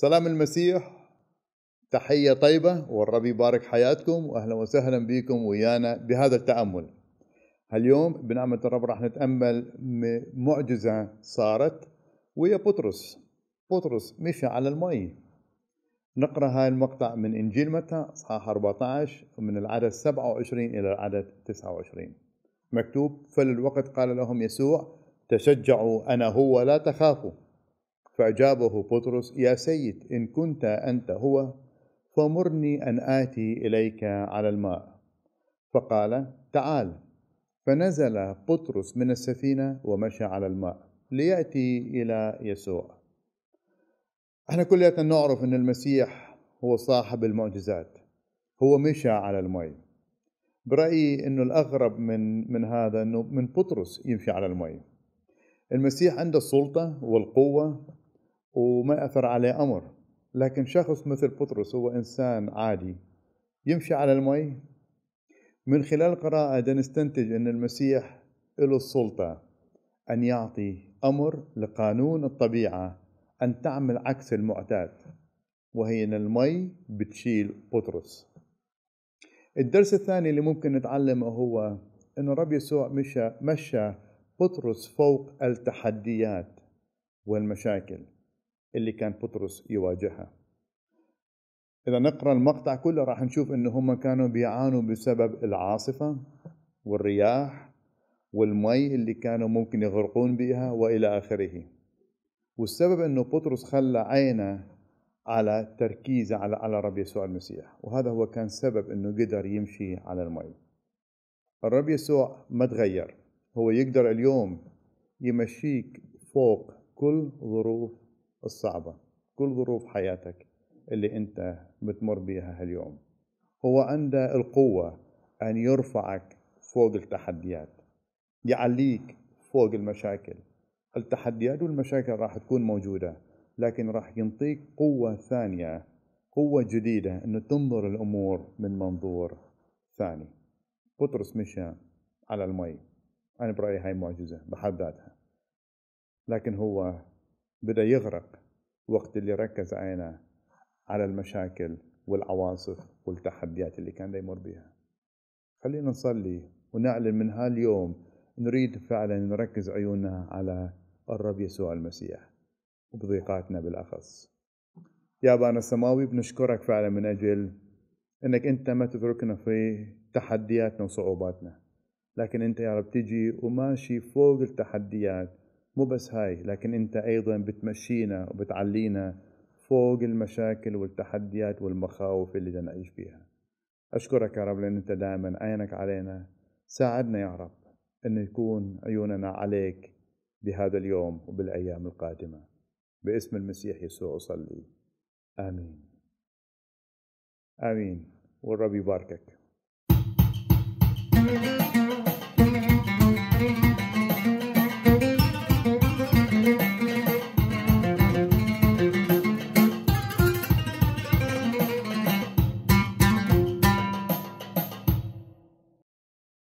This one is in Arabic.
سلام المسيح تحية طيبة والرب يبارك حياتكم وأهلا وسهلا بكم ويانا بهذا التأمل اليوم بنعمة الرب راح نتأمل معجزة صارت ويا بطرس بطرس مشى على المي نقرأ هاي المقطع من إنجيل متى صحاح 14 من العدد 27 إلى العدد 29 مكتوب فللوقت قال لهم يسوع تشجعوا أنا هو لا تخافوا فأجابه بطرس يا سيد إن كنت أنت هو فمرني أن آتي إليك على الماء فقال تعال فنزل بطرس من السفينة ومشى على الماء ليأتي إلى يسوع احنا كلياتنا نعرف أن المسيح هو صاحب المعجزات هو مشى على المي برأيي أنه الأغرب من, من هذا أنه من بطرس يمشي على المي المسيح عنده السلطة والقوة وما أثر عليه أمر لكن شخص مثل بطرس هو إنسان عادي يمشي على المي من خلال القراءة ده نستنتج أن المسيح له السلطة أن يعطي أمر لقانون الطبيعة أن تعمل عكس المعتاد وهي أن المي بتشيل بطرس الدرس الثاني اللي ممكن نتعلمه هو أن الرب يسوع مشى مشى بطرس فوق التحديات والمشاكل اللي كان بطرس يواجهها إذا نقرأ المقطع كله راح نشوف انه هم كانوا بيعانوا بسبب العاصفة والرياح والمي اللي كانوا ممكن يغرقون بها وإلى آخره والسبب أنه بطرس خلى عينه على تركيزه على على الرب يسوع المسيح وهذا هو كان سبب أنه قدر يمشي على المي الرب يسوع ما تغير هو يقدر اليوم يمشيك فوق كل ظروف الصعبة كل ظروف حياتك اللي أنت بتمر بيها هاليوم هو عنده القوة أن يرفعك فوق التحديات يعليك فوق المشاكل التحديات والمشاكل راح تكون موجودة لكن راح ينطيك قوة ثانية قوة جديدة أن تنظر الأمور من منظور ثاني بطرس مشى على المي أنا برأيي هاي معجزة بحد ذاتها لكن هو بدأ يغرق وقت اللي ركز عينه على المشاكل والعواصف والتحديات اللي كان يمر بها خلينا نصلي ونعلن من هاليوم نريد فعلا نركز عيوننا على الرب يسوع المسيح وبضيقاتنا بالأخص يا أبانا السماوي بنشكرك فعلا من أجل أنك أنت ما تتركنا في تحدياتنا وصعوباتنا لكن أنت يا رب تجي وماشي فوق التحديات مو بس هاي لكن انت ايضا بتمشينا وبتعلينا فوق المشاكل والتحديات والمخاوف اللي بدنا نعيش فيها اشكرك يا رب لان انت دائما عينك علينا ساعدنا يا رب ان يكون عيوننا عليك بهذا اليوم وبالايام القادمه باسم المسيح يسوع اصلي امين امين والرب يباركك